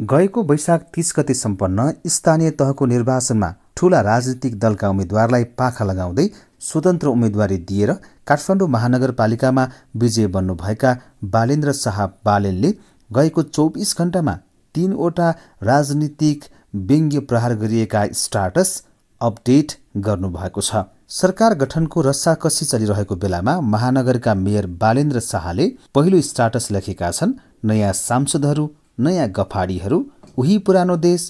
गएको वैशाख तीस गते सम्पन्न स्थानीय तहको निर्वाचनमा ठूला राजनीतिक दलका उम्मेद्वारलाई पाखा लगाउँदै स्वतन्त्र उम्मेद्वारी दिएर काठमाडौँ महानगरपालिकामा विजय बन्नुभएका बालेन्द्र शाह बालेनले गएको चौबिस घण्टामा तीनवटा राजनीतिक व्यङ्ग्य प्रहार गरिएका स्टाटस अपडेट गर्नुभएको छ सरकार गठनको रस्साकसी चलिरहेको बेलामा महानगरका मेयर बालेन्द्र शाहले पहिलो स्टाटस लेखेका छन् नयाँ सांसदहरू नयाँ गफाडीहरू उही पुरानो देश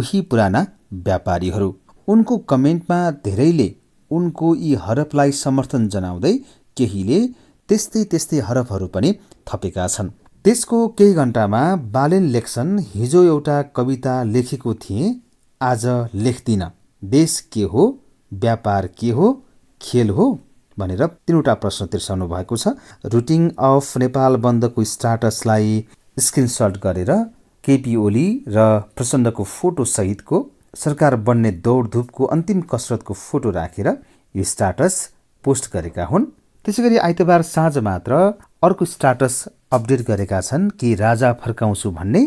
उही पुराना व्यापारीहरू उनको कमेन्टमा धेरैले उनको यी हरफलाई समर्थन जनाउँदै केहीले त्यस्तै त्यस्तै हरफहरू पनि थपेका छन् त्यसको केही घन्टामा बालेन लेक्सन हिजो एउटा कविता लेखेको थिएँ आज लेख्दिन देश के हो व्यापार के हो खेल हो भनेर तिनवटा प्रश्न तिर्साउनु भएको छ रुटिङ अफ नेपाल बन्दको स्टाटसलाई स्क्रिनसट गरेर केपी ओली र प्रचण्डको फोटोसहितको सरकार बन्ने दौडधुपको अन्तिम कसरतको फोटो राखेर यो स्टाटस पोस्ट गरेका हुन् त्यसै गरी आइतबार साँझ मात्र अर्को स्टाटस अपडेट गरेका छन् कि राजा फर्काउँछु भन्ने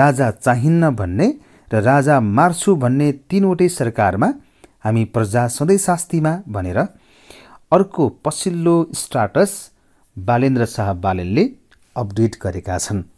राजा चाहिन्न भन्ने र राजा मार्छु भन्ने तिनवटै सरकारमा हामी प्रजा सधैँ शास्तिमा भनेर अर्को पछिल्लो स्टाटस बालेन्द्र शाह बालेनले अपडेट गरेका छन्